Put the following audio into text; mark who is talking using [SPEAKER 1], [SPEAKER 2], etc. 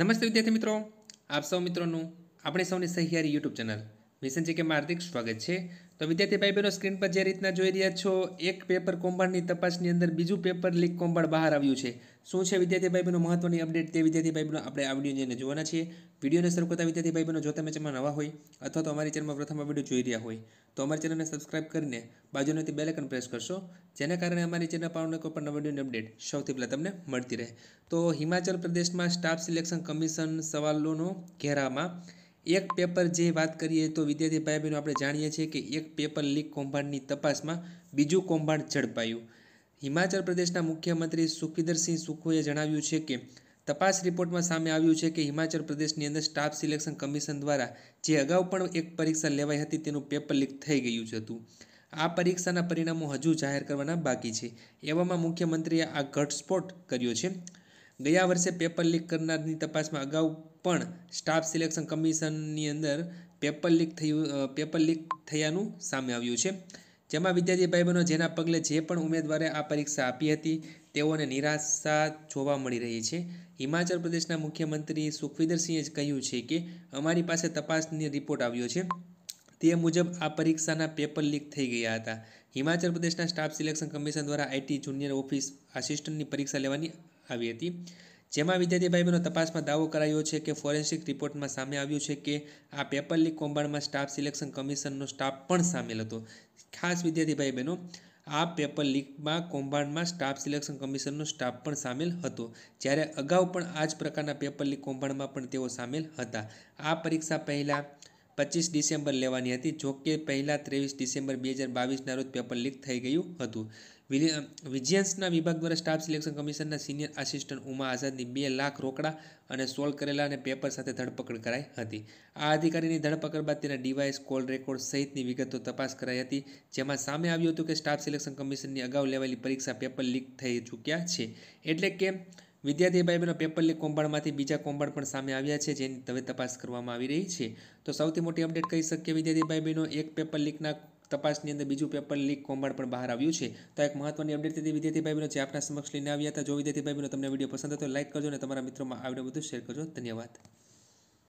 [SPEAKER 1] નમસ્તે વિદ્યાર્થી મિત્રો આપ સૌ મિત્રોનું આપણે સૌની સહિયારી યુટ્યુબ ચેનલ મિશન કે હાર્દિક સ્વાગત છે તો વિદ્યાર્થી ભાઈ બહેનો સ્ક્રીન પર જે રીતના જોઈ રહ્યા છો એક પેપર કૌભાંડની તપાસની અંદર બીજું પેપર લીક કૌભાંડ બહાર આવ્યું છે શું છે વિદ્યાર્થી ભાઈ બહેનો મહત્વની અપડેટ તે વિદ્યાર્થી ભાઈ બહેનો આપણે આ વિડીયોની અંદર જોવાના છીએ વિડીયોને શરૂ કરતા વિદ્યાર્થી ભાઈ બહેનો જો તમે ચેનલમાં નવા હોય અથવા તો અમારી ચેનલમાં પ્રથમ વિડીયો જોઈ રહ્યા હોય તો અમારી ચેનલને સબસ્ક્રાઇબ કરીને બાજુનેથી બેલેકન પ્રેસ કરશો જેના કારણે અમારી ચેનલ પર કોઈ પણ નવડીઓની અપડેટ સૌથી પહેલાં તમને મળતી રહે તો હિમાચલ પ્રદેશમાં સ્ટાફ સિલેક્શન કમિશન સવાલોનો ઘેરામાં એક પેપર જે વાત કરીએ તો વિદ્યાર્થી ભાઈ બહેનો આપણે જાણીએ છીએ કે એક પેપર લીક કૌભાંડની તપાસમાં બીજું કૌભાંડ ઝડપાયું હિમાચલ પ્રદેશના મુખ્યમંત્રી સુખવિંદરસિંહ સુખોએ જણાવ્યું છે કે તપાસ રિપોર્ટમાં સામે આવ્યું છે કે હિમાચલ પ્રદેશની અંદર સ્ટાફ સિલેક્શન કમિશન દ્વારા જે અગાઉ પણ એક પરીક્ષા લેવાઈ હતી તેનું પેપર લીક થઈ ગયું જ હતું આ પરીક્ષાના પરિણામો હજુ જાહેર કરવાના બાકી છે એવામાં મુખ્યમંત્રીએ આ ઘટસ્ફોટ કર્યો છે ગયા વર્ષે પેપર લીક કરનારની તપાસમાં અગાઉ પણ સ્ટાફ સિલેક્શન કમિશનની અંદર પેપર લીક થયું પેપર લીક થયાનું સામે આવ્યું છે જેમાં વિદ્યાર્થી ભાઈબંધો જેના પગલે જે પણ ઉમેદવારે આ પરીક્ષા આપી હતી તેઓને નિરાશા જોવા મળી રહી છે હિમાચલ પ્રદેશના મુખ્યમંત્રી સુખવિંદરસિંહે જ કહ્યું છે કે અમારી પાસે તપાસની રિપોર્ટ આવ્યો છે તે મુજબ આ પરીક્ષાના પેપર લીક થઈ ગયા હતા હિમાચલ પ્રદેશના સ્ટાફ સિલેક્શન કમિશન દ્વારા આઈટી જુનિયર ઓફિસ આસિસ્ટન્ટની પરીક્ષા લેવાની આવી હતી જેમાં વિદ્યાર્થી ભાઈ બહેનો તપાસમાં દાવો કરાયો છે કે ફોરેન્સિક રિપોર્ટમાં સામે આવ્યું છે કે આ પેપર લીક કૌભાંડમાં સ્ટાફ સિલેક્શન કમિશનનો સ્ટાફ પણ સામેલ હતો ખાસ વિદ્યાર્થી ભાઈ બહેનો આ પેપર લીકમાં કૌભાંડમાં સ્ટાફ સિલેક્શન કમિશનનો સ્ટાફ પણ સામેલ હતો જ્યારે અગાઉ પણ આ જ પ્રકારના પેપર લીક કૌભાંડમાં પણ તેઓ સામેલ હતા આ પરીક્ષા પહેલાં પચીસ ડિસેમ્બર લેવાની હતી જોકે કે પહેલાં ત્રેવીસ ડિસેમ્બર બે હજાર બાવીસના રોજ પેપર લીક થઈ ગયું હતું વિજયન્સના વિભાગ દ્વારા સ્ટાફ સિલેક્શન કમિશનના સિનિયર આસિસ્ટન્ટ ઉમા આઝાદની બે લાખ રોકડા અને સોલ્વ કરેલા અને પેપર સાથે ધરપકડ કરાઈ હતી આ અધિકારીની ધરપકડ બાદ તેના ડિવાઇસ કોલ રેકોર્ડ સહિતની વિગતો તપાસ કરાઈ હતી જેમાં સામે આવ્યું હતું કે સ્ટાફ સિલેક્શન કમિશનની અગાઉ લેવાયેલી પરીક્ષા પેપર લીક થઈ ચૂક્યા છે એટલે કે વિદ્યાર્થી ભાઈઓનો પેપર લીક કૌભાંડમાંથી બીજા કૌભાંડ પણ સામે આવ્યા છે જેની હવે તપાસ કરવામાં આવી રહી છે તો સૌથી મોટી અપડેટ કહી શકીએ વિદ્યાર્થી ભાઈ એક પેપર લીકના તપાસની અંદર બીજું પેપર લીક કૌભાંડ પણ બહાર આવ્યું છે તો એક મહત્વની અપડેટ હતી વિદ્યાર્થી ભાઈ જે આપના સમક્ષ લઈને આવ્યા હતા જો વિદ્યાર્થી ભાઈ તમને વિડીયો પસંદ હતો લાઇક કરજો અને તમારા મિત્રોમાં આ બધું શેર કરજો ધન્યવાદ